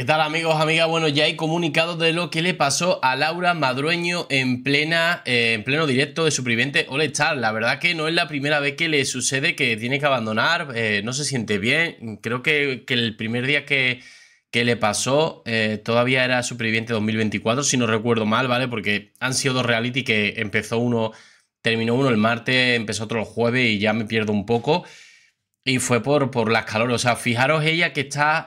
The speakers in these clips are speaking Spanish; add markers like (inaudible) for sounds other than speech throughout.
¿Qué tal amigos, amigas? Bueno, ya hay comunicado de lo que le pasó a Laura Madrueño en, plena, eh, en pleno directo de Superviviente Ole Star. La verdad que no es la primera vez que le sucede que tiene que abandonar, eh, no se siente bien. Creo que, el primer día que, que le pasó eh, todavía era Superviviente 2024, si no recuerdo mal, ¿vale? Porque han sido dos reality que empezó uno, terminó uno el martes, empezó otro el jueves y ya me pierdo un poco. Y fue por, por las calores. O sea, fijaros ella que está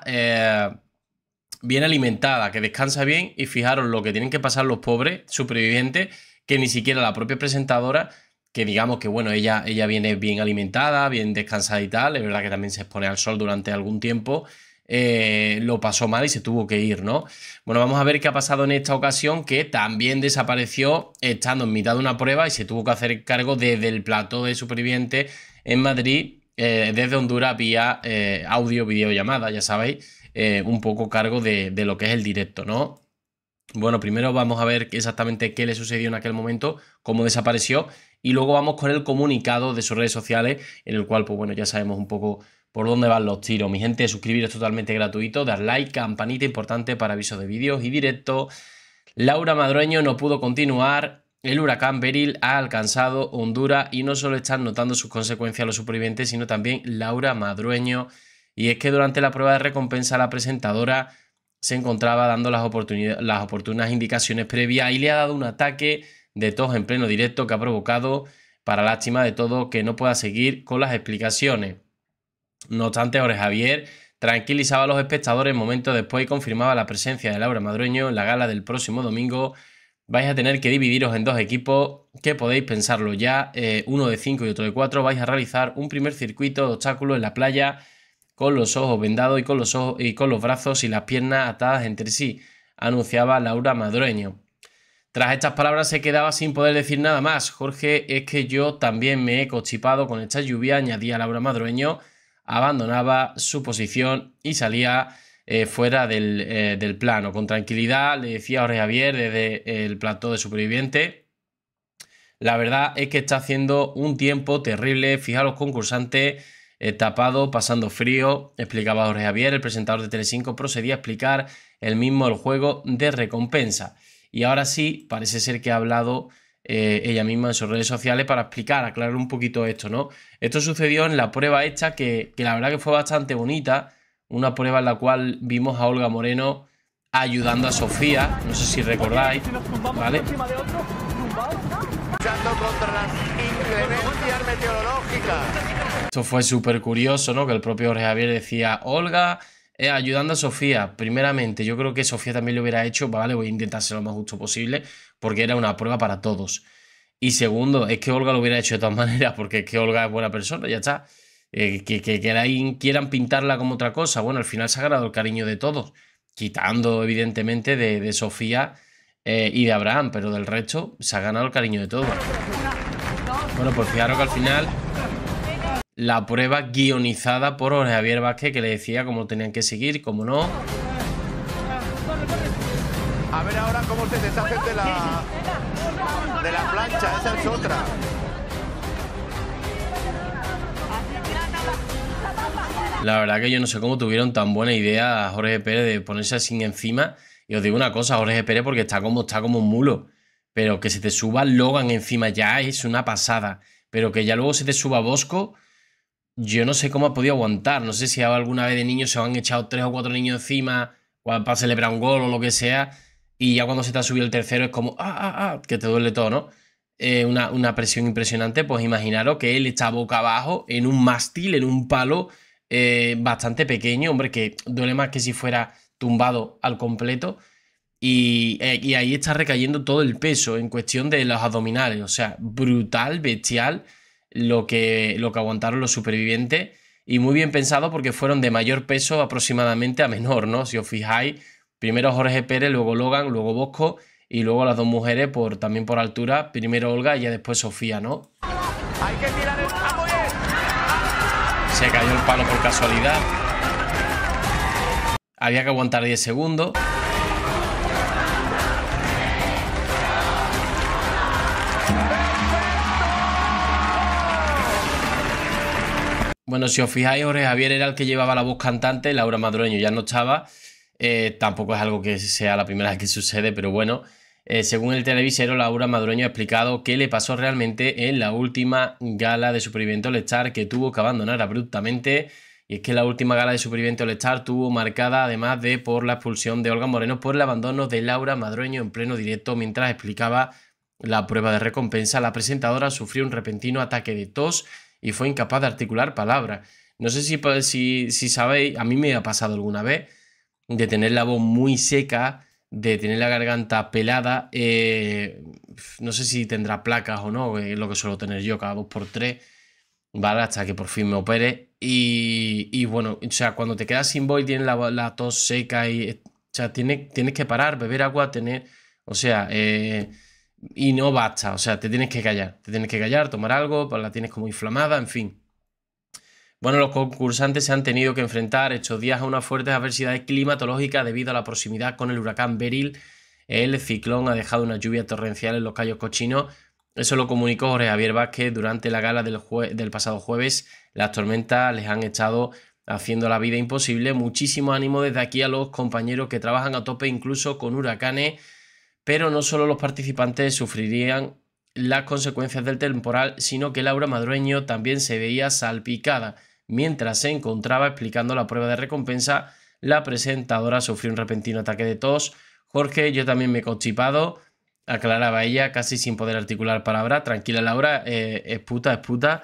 bien alimentada, que descansa bien y fijaros lo que tienen que pasar los pobres supervivientes, que ni siquiera la propia presentadora, que digamos que bueno, ella, ella viene bien alimentada, bien descansada y tal, es verdad que también se expone al sol durante algún tiempo, eh, lo pasó mal y se tuvo que ir, ¿no? Bueno, vamos a ver qué ha pasado en esta ocasión, que también desapareció estando en mitad de una prueba y se tuvo que hacer cargo desde el plató de supervivientes en Madrid, eh, desde Honduras, vía audio eh, audio, videollamada, ya sabéis eh, un poco cargo de, lo que es el directo, ¿no? Bueno, primero vamos a ver exactamente qué le sucedió en aquel momento, cómo desapareció y luego vamos con el comunicado de sus redes sociales en el cual, pues bueno, ya sabemos un poco por dónde van los tiros. Mi gente, suscribiros es totalmente gratuito, dar like, campanita importante para avisos de vídeos y directo. Laura Madrueño no pudo continuar. El huracán Beril ha alcanzado Honduras y no solo están notando sus consecuencias los supervivientes, sino también Laura Madrueño. Y es que durante la prueba de recompensa la presentadora se encontraba dando las, oportunas indicaciones previas y le ha dado un ataque de tos en pleno directo que ha provocado, para lástima de todo, que no pueda seguir con las explicaciones. No obstante, ahora Javier tranquilizaba a los espectadores momentos después y confirmaba la presencia de Laura Madruño en la gala del próximo domingo. Vais a tener que dividiros en dos equipos, que podéis pensarlo ya, eh, uno de cinco y otro de cuatro. Vais a realizar un primer circuito de obstáculos en la playa con los ojos vendados y con los, ojos, y con los brazos y las piernas atadas entre sí, anunciaba Laura Madrueño. Tras estas palabras se quedaba sin poder decir nada más. Jorge, es que yo también me he cochipado con esta lluvia, añadía Laura Madrueño, abandonaba su posición y salía eh, fuera eh, del, plano. Con tranquilidad le decía Jorge Javier desde el plató de superviviente. La verdad es que está haciendo un tiempo terrible. los concursantes, eh, tapado, pasando frío, explicaba Jorge Javier, el presentador de Telecinco procedía a explicar el mismo el juego de recompensa. Y ahora sí, parece ser que ha hablado eh, ella misma en sus redes sociales para explicar, aclarar un poquito esto, ¿no? Esto sucedió en la prueba hecha que, que la verdad que fue bastante bonita, una prueba en la cual vimos a Olga Moreno ayudando a Sofía, no sé si recordáis, ¿vale? luchando contra las meteorológicas. Esto fue súper curioso, ¿no? Que el propio Jorge Javier decía, Olga, eh, ayudando a Sofía, primeramente, yo creo que Sofía también lo hubiera hecho, vale, voy a intentar ser lo más justo posible, porque era una prueba para todos. Y segundo, es que Olga lo hubiera hecho de todas (laughs) maneras, porque es que Olga es buena persona, ya está. Eh, que, quieran pintarla como otra cosa, bueno, al final se ha ganado el cariño de todos, quitando evidentemente de Sofía eh, y de Abraham, pero del resto se ha ganado el cariño de todos. Bueno, pues fijaros que al final la prueba guionizada por Javier Vázquez que le decía cómo tenían que seguir, cómo no. A ver ahora cómo se deshacen de la, de la plancha, esa es otra. La verdad que yo no sé cómo tuvieron tan buena idea Jorge Pérez de ponerse así encima y os digo una cosa, Jorge Pérez, porque está como, está como un mulo. Pero que se te suba Logan encima ya es una pasada. Pero que ya luego se te suba Bosco, yo no sé cómo ha podido aguantar. No sé si alguna vez de niños se han echado tres o cuatro niños encima para celebrar un gol o lo que sea. Y ya cuando se te ha subido el tercero es como, ah, ah, ah, que te duele todo, ¿no? una, presión impresionante. Pues imaginaros que él está boca abajo en un mástil, en un palo eh, bastante pequeño. Hombre, que duele más que si fuera tumbado al completo. Eh, y, ahí está recayendo todo el peso en cuestión de los abdominales. O sea, brutal, bestial lo que, lo que aguantaron los supervivientes. Y muy bien pensado porque fueron de mayor peso aproximadamente a menor, ¿no? Si os fijáis, primero Jorge Pérez, luego Logan, luego Bosco y luego las dos mujeres por, también por altura. Primero Olga y ya después Sofía, ¿no? Se cayó el palo por casualidad. Había que aguantar 10 segundos. Bueno, si os fijáis, Jorge Javier era el que llevaba la voz cantante, Laura Madroño ya no estaba. Eh, tampoco es algo que sea la primera vez que sucede, pero bueno, eh, según el televisero, Laura Madroño ha explicado qué le pasó realmente en la última gala de Superviviente All Star que tuvo que abandonar abruptamente es que la última gala de Superviviente All-Star tuvo marcada además de por la expulsión de Olga Moreno por el abandono de Laura Madroño en pleno directo mientras explicaba la prueba de recompensa. La presentadora sufrió un repentino ataque de tos y fue incapaz de articular palabras. No sé si, pues, si, sabéis, a mí me ha pasado alguna vez de tener la voz muy seca, de tener la garganta pelada. Eh, no sé si tendrá placas o no, eh, es lo que suelo tener yo cada dos por tres. Vale, hasta que por fin me opere y, bueno, o sea, cuando te quedas sin voz tienes la, tos seca y... Eh, o sea, tienes, que parar, beber agua, tener... O sea, eh, y no basta, o sea, te tienes que callar, te tienes que callar, tomar algo, pues la tienes como inflamada, en fin. Bueno, los concursantes se han tenido que enfrentar estos días a una fuerte adversidad climatológica debido a la proximidad con el huracán Beryl. El ciclón ha dejado una lluvia torrencial en los callos Cochinos, eso lo comunicó Jorge Javier Vázquez durante la gala del, del pasado jueves. Las tormentas les han echado haciendo la vida imposible. Muchísimo ánimo desde aquí a los compañeros que trabajan a tope incluso con huracanes, pero no solo los participantes sufrirían las consecuencias del temporal, sino que Laura Madrueño también se veía salpicada. Mientras se encontraba explicando la prueba de recompensa, la presentadora sufrió un repentino ataque de tos. Jorge, yo también me he constipado aclaraba ella, casi sin poder articular palabra. Tranquila, Laura, eh, es puta, es puta.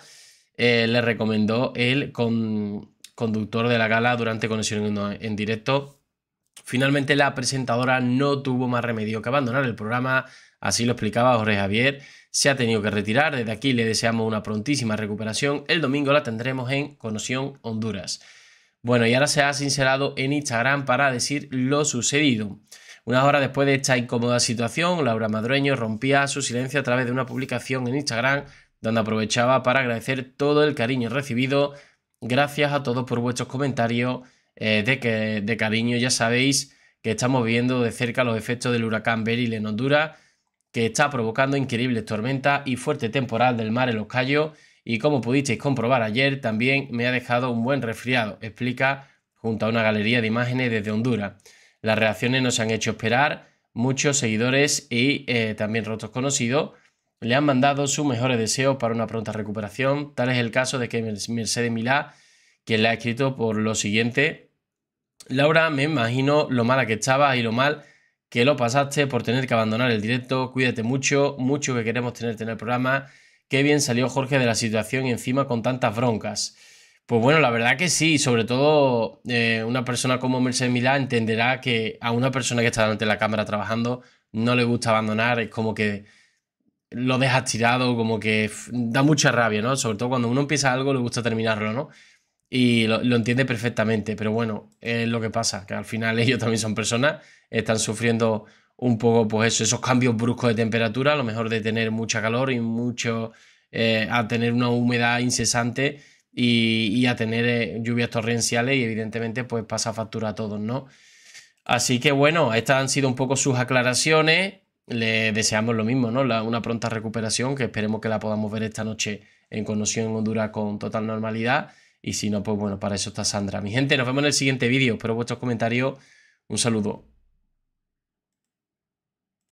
Eh, le recomendó el conductor de la gala durante conexión en, en directo. Finalmente, la presentadora no tuvo más remedio que abandonar el programa. Así lo explicaba Jorge Javier. Se ha tenido que retirar. Desde aquí le deseamos una prontísima recuperación. El domingo la tendremos en Conoción, Honduras. Bueno, y ahora se ha sincerado en Instagram para decir lo sucedido. Unas horas después de esta incómoda situación, Laura Madrueño rompía su silencio a través de una publicación en Instagram donde aprovechaba para agradecer todo el cariño recibido. Gracias a todos por vuestros comentarios eh, de, que, de cariño. Ya sabéis que estamos viendo de cerca los efectos del huracán Beryl en Honduras, que está provocando increíbles tormentas y fuerte temporal del mar en los Cayos. Y como pudisteis comprobar ayer, también me ha dejado un buen resfriado, explica junto a una galería de imágenes desde Honduras. Las reacciones no se han hecho esperar. Muchos seguidores y eh, también rotos conocidos le han mandado sus mejores deseos para una pronta recuperación. Tal es el caso de que Mercedes Milá, quien le ha escrito por lo siguiente. Laura, me imagino lo mala que estabas y lo mal que lo pasaste por tener que abandonar el directo. Cuídate mucho, mucho que queremos tenerte en el programa. Qué bien salió Jorge de la situación y encima con tantas broncas. Pues bueno, la verdad que sí, sobre todo eh, una persona como Mercedes Milá entenderá que a una persona que está delante de la cámara trabajando no le gusta abandonar, es como que lo deja tirado, como que da mucha rabia, ¿no? Sobre todo cuando uno empieza algo le gusta terminarlo, ¿no? Y lo, entiende perfectamente, pero bueno, es lo que pasa, que al final (laughs) ellos también son personas, están sufriendo un poco, pues eso, esos cambios bruscos de temperatura, a lo mejor de tener mucha calor y mucho, eh, a tener una humedad incesante y, a tener eh, lluvias torrenciales y evidentemente pues pasa factura a todos, ¿no? Así que bueno, estas han sido un poco sus aclaraciones. Le deseamos lo mismo, ¿no? una pronta recuperación, que esperemos que la podamos ver esta noche en Conoción en Honduras con total normalidad. Y si no, pues bueno, para eso está Sandra. Mi gente, nos vemos en el siguiente vídeo. Espero vuestros comentarios. Un saludo.